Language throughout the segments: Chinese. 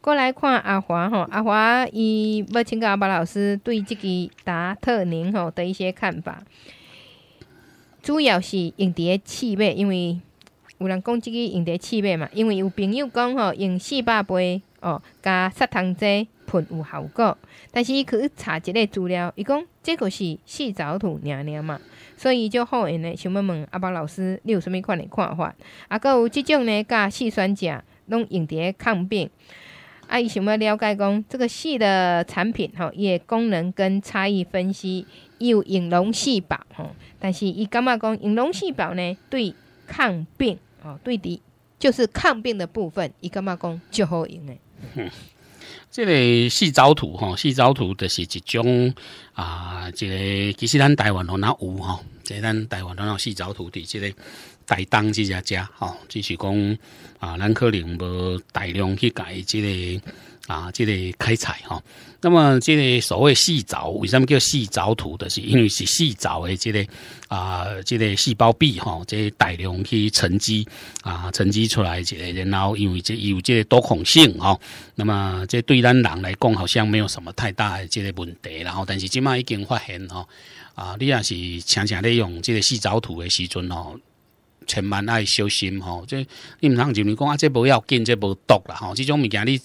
过来看阿华吼，阿华伊要请教阿伯老师对这支达特宁吼的一些看法，主要是用伫个气味，因为有人讲这支用滴气味嘛，因为有朋友讲吼用四百杯哦加沙糖剂喷有效果，但是伊去查一个资料，伊讲这个是四爪土娘娘嘛，所以就好闲咧想要问阿伯老师，你有甚物款的看法？啊，个有即种咧加四酸钾拢用滴抗病。阿姨想要了解讲这个四的产品，哈，也功能跟差异分析又引龙细宝，哈，但是伊感觉讲引龙细宝呢？对抗病，哦，对的，就是抗病的部分，伊感觉讲就好用嘞？这个细枣图，哈，细枣图就是一种啊，这个其实咱台湾拢那有，吼，这咱台湾拢那细枣图，对，这个。改当这家家吼，就是讲啊，咱可能无大量去改这个啊，这个开采哈。那么这个所谓细藻，为什么叫细藻土就是因为是细藻的这个啊，这个细胞壁哈，个大量去沉积啊，沉积出来这个，然后因为这有这个多孔性哈。那么这对咱人来讲，好像没有什么太大的这个问题然后，但是即卖已经发现哦，啊，你也是常常咧用这个细藻土的时阵哦。千万爱小心吼，即你毋通就为讲啊，即无要紧，即无毒啦吼。即种物件你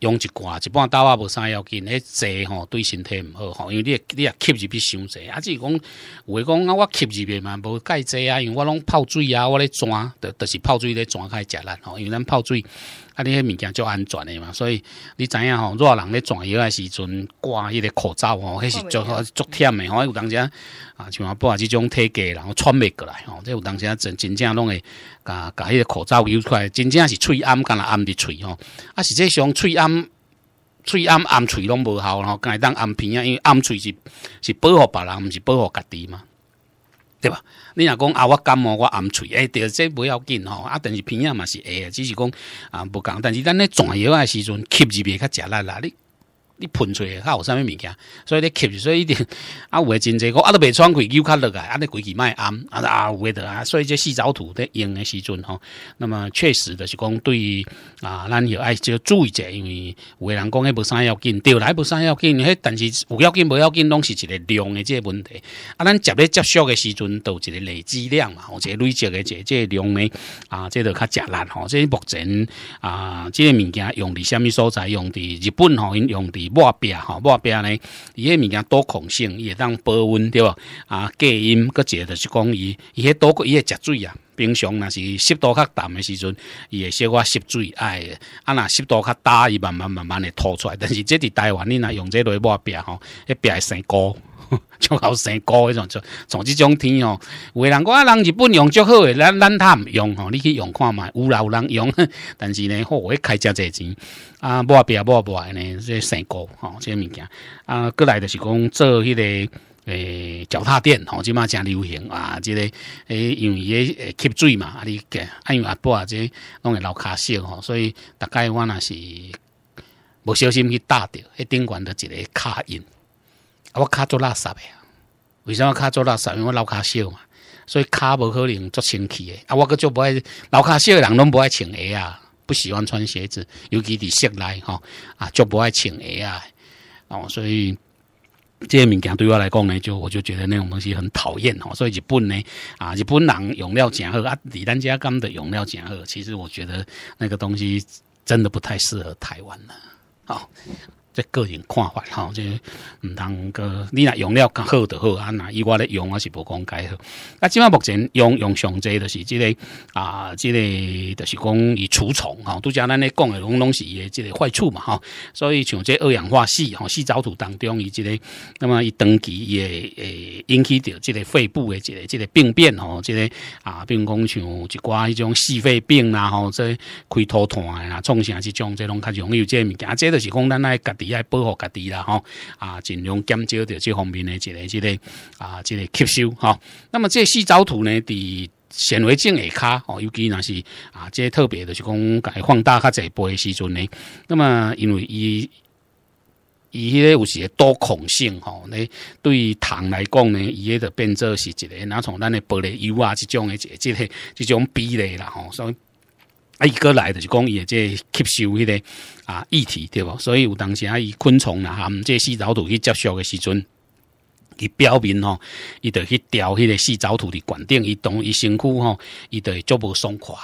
用一罐、一般斗啊无啥要紧。迄坐吼对身体毋好吼，因为你你也吸入去伤济啊，即讲有诶讲啊，我吸入去嘛无介济啊，因为我拢泡水啊，我咧转，得着是泡水咧转开食啦吼，因为咱泡水。啊，你迄物件足安全的嘛，所以你知影吼，热人咧转移的时阵挂迄个口罩吼，迄是足足忝的吼。有当时啊，像我爸即种体格，然后喘袂过来吼，这有当时啊，真真正拢会，甲甲迄个口罩出来，真正是喙暗干来暗伫喙吼。啊，实际上喙暗，喙暗暗喙拢无效，然后会当暗鼻啊，因为暗喙是是保护别人，毋是保护家己嘛。对吧？你若讲啊，我感冒我暗吹，哎，这不要紧吼，啊，但是偏药嘛是啊，只是讲啊不讲，但是咱咧转药啊时阵吸入去较食力啦，你。你喷出来，它有啥物物件，所以你吸，所以一定 啊，有的真济个，啊，都未穿开，又卡落来，啊，你规期卖暗，啊有的啊，所以这四爪土在用的时阵吼，那么确实的是讲对啊，咱要爱就注意者，因为有的人讲诶不啥要紧，对，来不啥要紧，迄但是有要紧无要紧，拢是一个量的即个问题。啊，咱接咧接触的时阵，都一个累积量嘛，或者累积的即即量呢，啊，即个较难吼，即目前啊，即个物件用伫啥物所在，用伫日本吼，用伫。抹壁吼，抹壁呢？伊迄物件多孔性，也当保温对无啊，隔音，佮者就是讲伊，伊迄多个伊也食水啊。平常若是湿度较淡的时阵，伊会小可吸水，哎，啊若湿度较大，伊慢慢慢慢的吐出来。但是这伫台湾你若用这类抹壁吼，迄壁会生菇。种 老生菇迄种，就从即种天哦，有的人、讲啊，人日本用，足好诶。咱咱他毋用吼，你去用看嘛，有有人用，但是呢，吼，会开遮济钱啊，买表、买布啊呢，这生菇吼，即个物件啊，过来就是讲做迄个诶脚踏垫吼，即嘛诚流行啊，即个诶因为诶吸水嘛，啊你个啊因为布啊个拢会流卡血吼，所以大概我若是无小心去打着一定悬着一个卡印。我卡做垃圾的，为什么卡做垃圾？因为我老卡小嘛，所以卡不可能做清气的。啊，我个足不爱老卡小的人，拢不爱穿鞋啊，不喜欢穿鞋子，尤其伫室内吼啊，就不爱穿鞋啊。哦，所以这些物件对我来讲呢，就我就觉得那种东西很讨厌哦。所以日本呢，啊，日本人用料真好啊，李丹家刚的用料真好。其实我觉得那个东西真的不太适合台湾了。好。这个人看法哈，即唔通个，你若用了较好就好啊！若伊我咧用我是无讲解好。啊，即码目前用用上这就是即个啊，即个就是讲伊除虫吼，拄则咱咧讲个拢拢是伊即个坏处嘛哈。所以像这二氧化四吼，四渣土当中伊即个，那么伊长期伊诶引起着即个肺部诶即个即个病变哦，即个啊，并讲像一寡迄种细肺病啦吼，这开拖拖啊，创啥是种即拢较容易有即个物件，这就是讲咱爱家己。爱保护家己啦，吼啊，尽量减少着这方面的一个、一个啊，一个吸收吼那么这细渣土呢，伫显微镜下卡哦，尤其那是啊，这特别的是讲，放大较侪倍时阵呢。那么因为伊伊迄个有时多孔性吼，咧对于糖来讲呢，伊迄个变做是一个，若从咱的玻璃油啊，即种的，一个、即个即种比例啦，吼，所以。啊，伊过来就是讲伊个即吸收迄个啊液体对无？所以有当时啊，伊昆虫啦，含即细草土去接触的时阵，伊表面吼，伊就去调迄个细草土的管顶，伊当伊身躯吼，伊就足无爽快。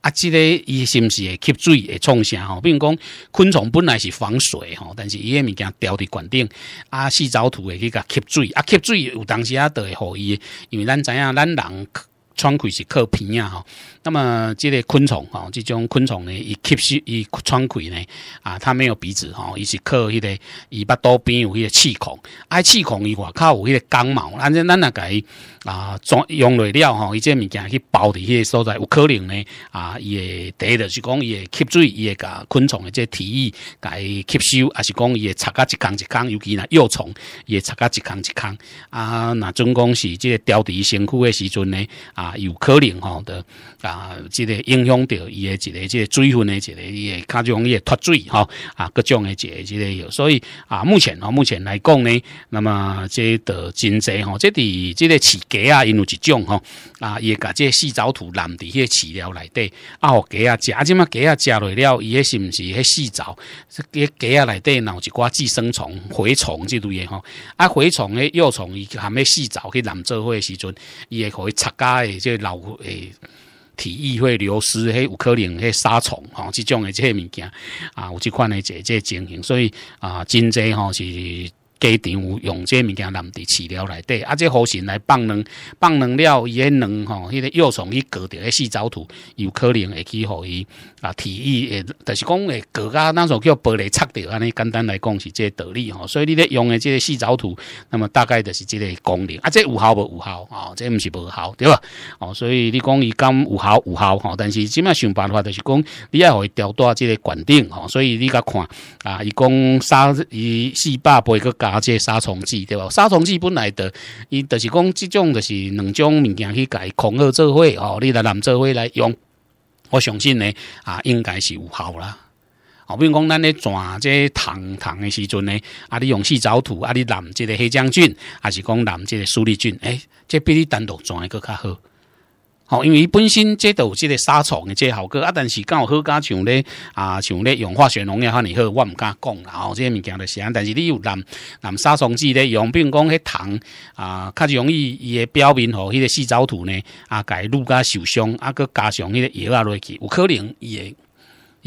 啊，即个伊是毋是会吸水会创啥吼？比如讲昆虫本来是防水吼，但是伊个物件掉伫管顶，啊，四爪土会去甲吸水，啊，吸水有当时啊，都会互伊，因为咱知影咱人。窗口是靠鼻啊哈，那么这类昆虫吼，这种昆虫呢，一吸收一窗口呢啊，它没有鼻子吼，伊是靠迄个伊巴肚边有迄个气孔，爱气孔伊外口有迄个肛毛，反正咱也该啊装用落了哈，伊这物件去包伫迄个所在，有可能呢啊，伊个第一就是讲伊会吸水，伊甲昆虫的这体液，伊吸收，还是讲伊会插甲一坑一坑，尤其那幼虫也插甲一坑一坑啊，那总共是这雕敌身躯的时阵呢啊。有可能吼的啊，即个影响到伊的一个即个水分诶，一个伊个较容易脱水吼啊，各种诶一个即个所以啊，目前啊，目前来讲呢，那么即个真侪吼，即伫即个饲鸡啊，因有一种吼啊，也甲即个洗澡土染伫个饲料内底啊，鸡啊食啊，鸡啊食落了，伊迄是不是迄洗澡？即个鸡啊内底有一寡寄生虫、蛔虫即类诶吼啊，蛔虫诶幼虫伊含诶洗澡去染做伙诶时阵，伊会可以擦家诶。即老诶，体液会流失，迄有可能迄杀虫，吼，这种诶这些物件啊，有这款诶这这情形，所以啊，真侪吼是。家庭有用这物件来伫饲料内底，啊，这好先来放能放能了伊能吼，迄个幼虫伊隔掉迄细槽土，有可能会去互伊啊，提议诶，就是讲诶隔啊，那种叫玻璃擦掉安尼简单来讲是这道理吼，所以你咧用诶这细槽土，那么大概就是这个功能啊，这有效无有效啊？这毋是无效对吧？哦，所以你讲伊讲有效有效吼，但是即卖想办法就是讲，你也互伊调大即个管顶吼，所以你甲看啊，伊讲三伊四百倍个。拿这杀虫剂对吧？杀虫剂本来的，伊就是讲这种就是两种物件去改恐吓做伙吼，你来拦做伙来用，我相信呢啊应该是有效啦。好，比如讲咱咧转这糖糖的时阵呢，啊，你用四找土，啊，你拦这个黑将军，还是讲拦这个苏丽菌？诶，这比你单独转一个较好。吼，因为本身这有即个杀虫嘅即效果，啊，但是有好家像咧，啊，像咧用化学农药，哈，你好，我唔敢讲啦，吼，即个物件是安，但是你有蓝蓝杀虫剂咧，用，比如讲迄虫，啊，较容易伊诶表面吼，迄个细周土呢，啊，介愈加受伤，啊，佮加上迄个药啊落去，有可能伊会。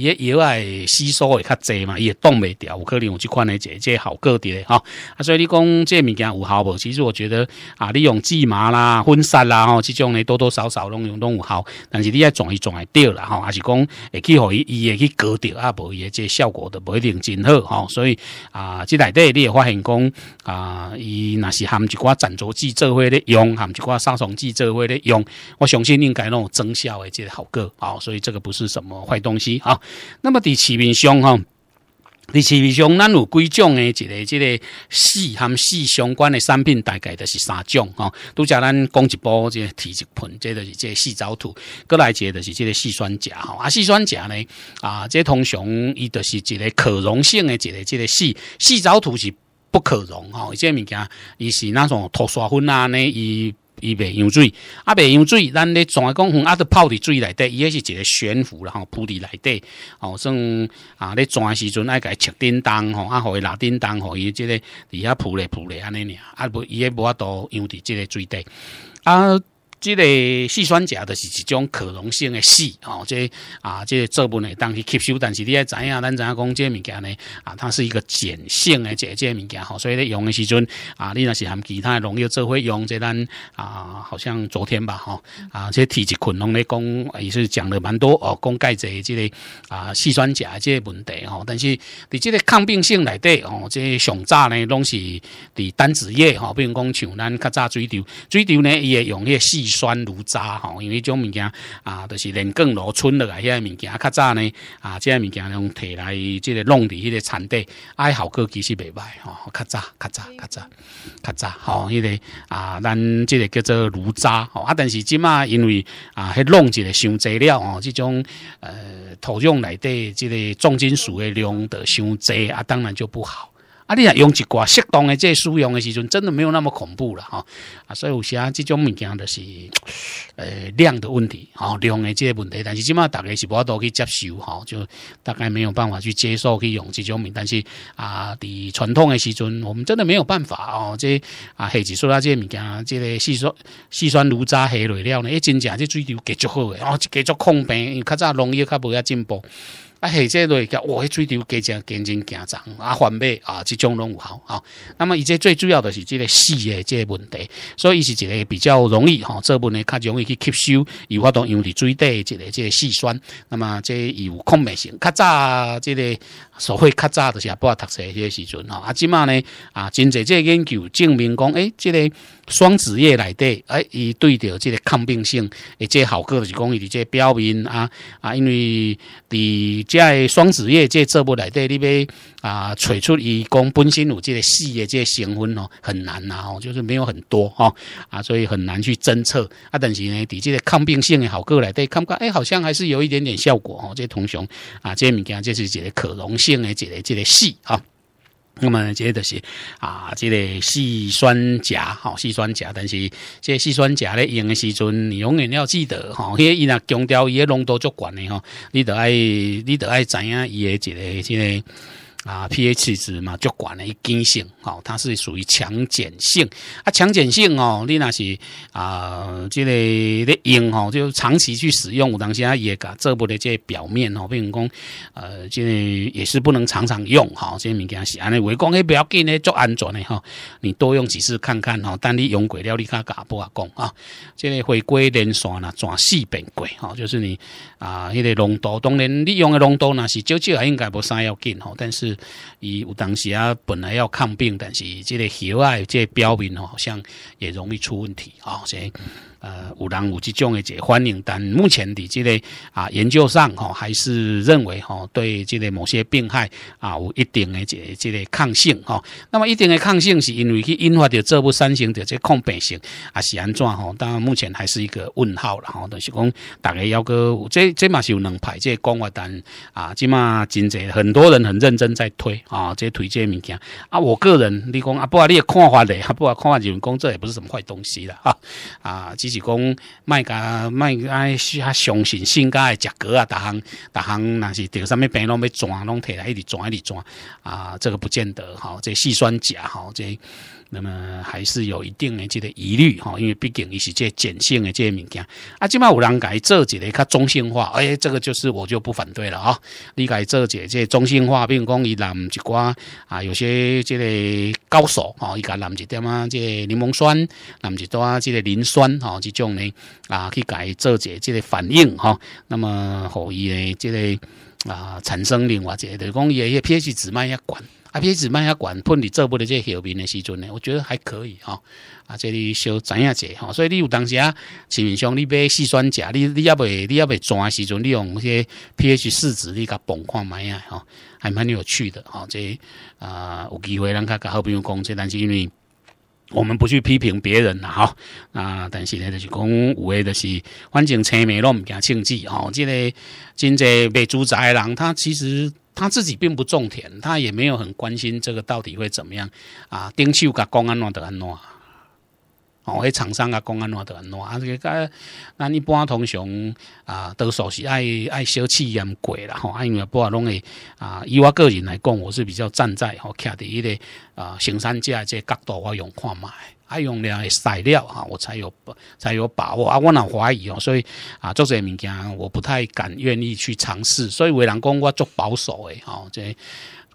也药系吸收会较济嘛，伊也冻袂掉。有可能有去看诶，姐姐效个伫咧吼。啊，所以你讲这物件有效无？其实我觉得啊，你用芝麻啦、粉砂啦吼，即种咧多多少少拢用拢有效。但是你爱装一装会对啦吼，还是讲会去互伊伊会去隔掉啊，无伊诶，这效果都无一定真好吼。所以啊，即内底你会发现讲啊，伊若是含一寡杀虫剂做伙咧用，含一寡杀虫剂做伙咧用。我相信应该拢有增效诶，即效果哦。所以这个不是什么坏东西啊。那么伫市面上吼。在市面上，咱有几种的，一个、这个四和四相关的产品，大概就是三种哈。拄则咱讲一波，这提一盆，这个是这四沼土，过来，一个就是这个硒酸钾哈。啊，硒酸钾呢，啊，这通常伊都是一个可溶性的，一个、这个四四沼土是不可溶哈。一个物件，伊是那种脱刷粉啊，呢，伊。伊袂用水，啊，袂用水，咱咧怎个功啊，就泡伫水内底，伊迄是一个悬浮啦，吼，浮伫内底，吼，算啊，咧钻时阵爱家切叮当吼，啊，互伊拉叮当，互伊即个伫遐浮咧浮咧安尼尔，啊无伊迄无法度用伫即个水底，啊。即个细酸钾的是一种可溶性的四，哦，即啊，即这部分呢，当去吸收，但是你也知影，咱知样讲这物件呢？啊，它是一个碱性的这这物件，吼，所以咧用的时阵，啊，你那是含其他的农药做会用，即咱啊，好像昨天吧，吼，啊，即提一群拢咧讲，也是讲了蛮多哦，讲钙质即个啊，细酸钾即个问题，吼，但是伫即个抗病性来对，吼，即上早呢拢是伫单子叶，吼，比如讲像咱较早水稻，水稻呢伊也用个细。酸如渣吼，因为种物件啊，著是连根罗春落来，遐物件较早呢啊，即个物件用摕来，即个弄伫迄个产地，啊，好果其实袂歹吼，较早较早较早较早吼，迄个啊，咱即个叫做如渣吼啊，但是即马因为啊，迄弄一个伤侪了吼，即种呃，土壤内底即个重金属的量得伤侪啊，当然就不好。啊，你若用一寡适当的这使用的时阵，真的没有那么恐怖了哈。啊，所以有时些这种物件的是，呃，量的问题哈，量的这个问题。但是起码大家是无多去接受哈，就大概没有办法去接受去用这种物。但是啊，伫传统的时阵，我们真的没有办法哦。这啊，黑子说啊，这物件，这个细酸细酸乳渣黑类料呢，诶，真正这水牛，给足好诶，哦，给足控病，较早农业较不要进步。啊，系这类叫，我咧水流加强、加强、加强，啊，反背啊，即种拢有效啊。那么，伊且最主要的是，即个细嘅即个问题，所以伊是一个比较容易吼，这部分较容易去吸收，有法度用伫水底，即个即个细酸。那么，即有抗美性，较早即个所谓较早就是不啊，读册迄个时阵吼。啊，即嘛呢？啊，真侪即研究证明讲，诶，即个。双子叶来对，哎，伊对着这个抗病性，诶，这好个是讲伊这表面啊啊，因为伫只个双子叶这植物来对，你要啊取出伊讲本身有这个细个这成分哦，很难呐哦，就是没有很多哈啊，所以很难去侦测啊。但是呢，伫这个抗病性也好个来对，看看哎，好像还是有一点点效果哦。这同学啊，这物件这是这个可溶性的这个这个细啊。那么，这些都是啊，这个细酸钾，好，细酸钾，但是这细酸钾咧用的时阵，你永远要记得，吼，因为伊那强调伊个浓度足管的吼，你得爱，你得爱知影伊的一个，这个。啊，pH 值嘛，就管了一碱性，吼，它是属于强碱性。啊，强碱性哦，你那是啊，这个的用吼，就长期去使用，当时啊也噶做不的这表面吼，比如讲，呃，这也是不能常常用，哈，这些物件是。安尼，你讲诶不要紧呢，做安全的哈，你多用几次看看哦，但你用过了，你看噶不啊讲啊，这个回归连锁呢，转四变过哈，就是你啊，迄个浓度，当然你用的浓度那是少少，啊，应该不啥要紧，吼，但是。伊有当时啊，本来要抗病，但是这个血外这表面哦，好像也容易出问题啊，以。呃，有人有这种的这反应，但目前的这个啊研究上哈，还是认为哈，对这个某些病害啊有一定的这这个抗性哈。那么一定的抗性是因为去引发的这部三型的这抗病性啊是安怎哈？当然目前还是一个问号了哈。但是讲大家要个这这嘛是有两排这讲，但啊起嘛真济很多人很认真在推啊，这推荐物件啊。我个人你讲啊，不啊你的看法嘞，不啊看法，员工这也不是什么坏东西了啊啊，其。是讲卖甲卖爱是较相信性格诶食格啊，逐项逐项若是着啥物病拢要转拢摕来，一直转一直转啊，这个不见得吼，这细酸钾吼，这。那么还是有一定的这个疑虑哈，因为毕竟一些这碱性的这些物件啊，今麦有人改做些，较中性化，哎，这个就是我就不反对了啊。你改做些这中性化，并讲伊拿一寡啊，有些这类高手啊，伊拿一滴啊，这柠檬酸，拿一滴啊，这个磷酸啊，这种呢啊，去改做个这类反应哈，那么可以这类啊产生另外这，就是讲伊的 pH 值慢一管。pH 值卖下管喷你做不的这后面的时候呢，我觉得还可以哈。啊，这里小知样子哈，所以你有当时啊，市面上你买细酸钾，你你要不你要不装的时候，你用些 pH 试纸你甲崩看买啊哈，还蛮有趣的哈。这啊有机会，咱家甲好朋友讲这，但是因为。我们不去批评别人了哈啊！但是呢，就是讲五位，就是反正青梅拢唔加清记，吼，这个真济白租宅人，他其实他自己并不种田，他也没有很关心这个到底会怎么样啊，丁秀甲公安乱得安乱。哦，迄厂商啊，讲安怎的安怎？啊，这个，那一般通常啊，多数是爱爱小气业贵啦，吼！啊，因为不啊拢会啊，以我个人来讲，我是比较站在吼，徛伫迄个啊，生产即这角度我用看觅爱用了材料啊，我才有才有把握啊，我若怀疑哦，所以啊，做这物件我不太敢愿意去尝试，所以为人讲我做保守的哦，这。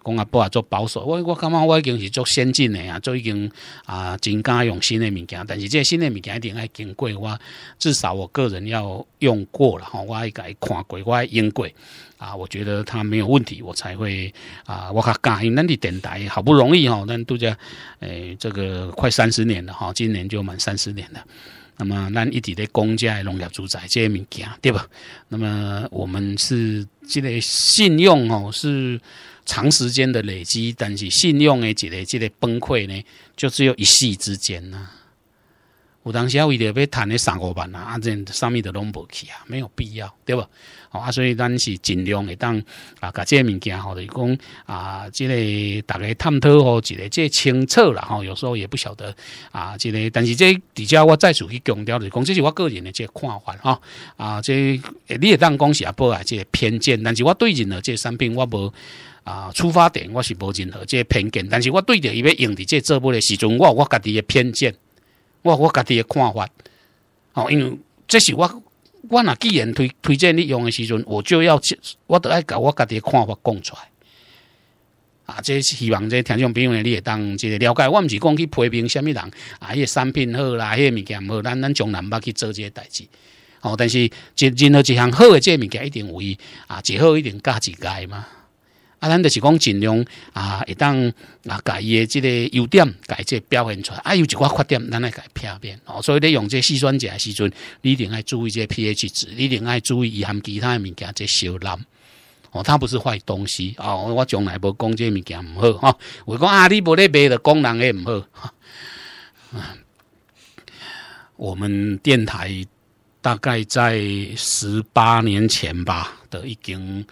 我也啊做保守，我我感觉我已经是做先进的啊，做已经啊，真敢用新的物件。但是这新的物件一定爱经过我，至少我个人要用过了吼，我爱该看过我爱用过啊，我觉得它没有问题，我才会啊，我较感恩咱的等待，好不容易吼，咱都讲诶，这个快三十年了哈，今年就满三十年了。那么咱一体的家的农业主宰这些物件，对吧？那么我们是这个信用哦，是。长时间的累积，但是信用的一个这个崩溃呢，就只有一夕之间呐。我当时啊，为了要谈那三五万啊，啊，这上面都弄不起啊，没有必要，对不？啊，所以咱是尽量会当啊，把即个物件，就是讲啊，即个大家探讨吼，一个即个清楚啦吼。有时候也不晓得啊，即个，但是这底下我再次去强调，就讲这是我个人的即个看法啊啊，即你也当讲是啊，不啊，即个偏见，但是我对人何即个产品我无。啊，出发点我是无任何这偏见，但是我对着伊要用即这做部的时阵，我有我家己的偏见，我有我家己的看法，哦，因为这是我我若既然推推荐你用的时阵，我就要我都爱甲我家己的看法讲出来。啊，这是希望这听众朋友，你会当即了解，我毋是讲去批评什么人啊，迄个产品好啦，迄个物件好，咱咱从来毋捌去做即个代志。哦，但是即任何一项好个物件，一定有伊啊，一好一定价值加嘛。啊，咱就是讲尽量啊，会当啊，家己的即个优点，家己即个表现出来。啊，有一寡缺点，咱来改片面。哦。所以咧，用这细者诶时阵，你一定爱注意这 p h 值，你一定爱注意含其他物件这小浪哦。它不是坏东西哦，我从来无讲这物件唔好哈。我讲啊，你无咧卖的功能也唔好。我们电台大概在十八年前吧，都已经。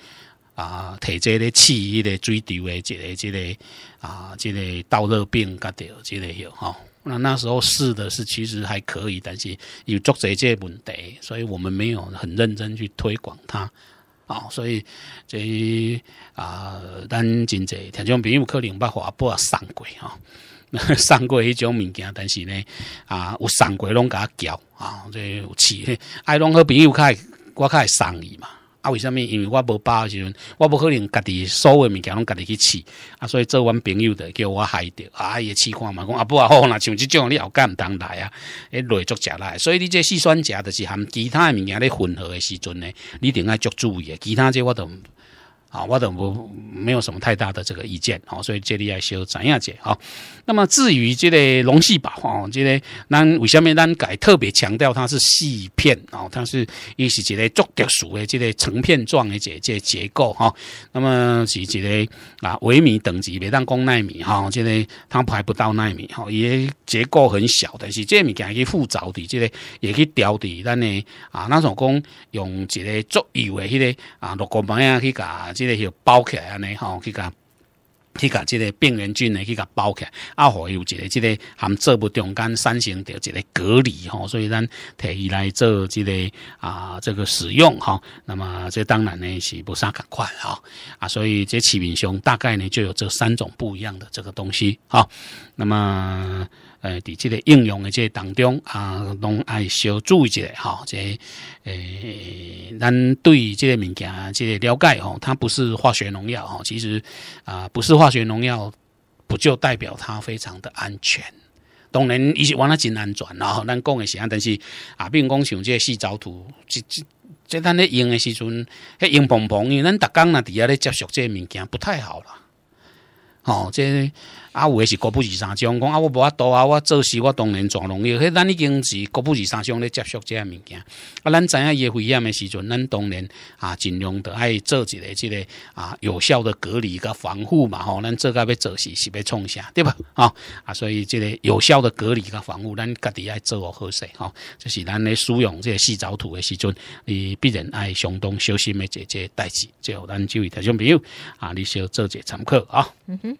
啊，摕即个迄个水滴诶，即个、即个啊，这个盗热病甲着，即个有哈。那那时候试的是其实还可以，但是有足侪即个问题，所以我们没有很认真去推广它。哦，所以这啊，咱真侪听众朋友可能把华波送过哈，送过迄种物件，但是呢，啊，有送过拢甲我叫啊，这有饲气，爱拢好朋友较开，我较开送伊嘛。啊，为什么？因为我无包时阵，我不可能家己所有物件拢家己去饲啊，所以做阮朋友的叫我害的啊，也试看嘛。讲啊不啊，好那像这种你后干毋通来啊，来作食来。所以你这四酸食就是含其他物件咧混合的时阵呢，你定爱足注意啊。其他这我都。啊，我都无没有什么太大的这个意见，哦，所以这里要修怎样解？哈，那么至于这个龙细胞哦，这个咱为什么咱改特别强调它是细片，啊？它是一是一个做特殊的这个成片状的这这结构，哈，那么是一个啊，微米等级别当讲纳米，哈，这个它排不到纳米，哈，也结构很小，但是这物件去复杂的，这个也去调的，咱呢啊，那种讲用这个作油的迄个啊，如果板啊，去搞这。这个包起来呢，吼，去甲去甲，这个病原菌呢，去甲包起来。互伊有一个，这个含这不中间三型的这个隔离吼，所以咱特意来做这个啊，这个使用哈。那么这当然呢是无啥赶快哈啊，所以这明兄大概呢就有这三种不一样的这个东西哈。那么。呃，伫即个应用的即个当中啊，拢爱小注意一下即、这，诶，咱对即个物件，即个了解哦，它不是化学农药哦。其实啊，不是化学农药，不就代表它非常的安全？当然，伊是玩得真安全哦。咱讲的是啊，但是啊，比如讲像即个细槽土，这这这，咱咧用的时阵，嘿，硬蓬蓬，因为咱逐工若伫遐咧接触即个物件，不太好了。吼、哦，这啊，有的是国不二三将，讲啊，我无法多啊，我做事我当然全容易。迄咱已经是国不二三将咧，接触这些物件。啊，咱影伊叶危险的时阵，咱当然啊，尽量着爱做一个这个啊，有效的隔离甲防护嘛。吼，咱做噶要做事是要创啥对吧？啊啊，所以这个有效的隔离甲防护，咱家己爱做好势吼，就是咱咧使用这个洗澡土的时阵，你必然爱相当小心的这这代志。最后，咱就位台小朋友啊，你需要做个参考啊。嗯哼。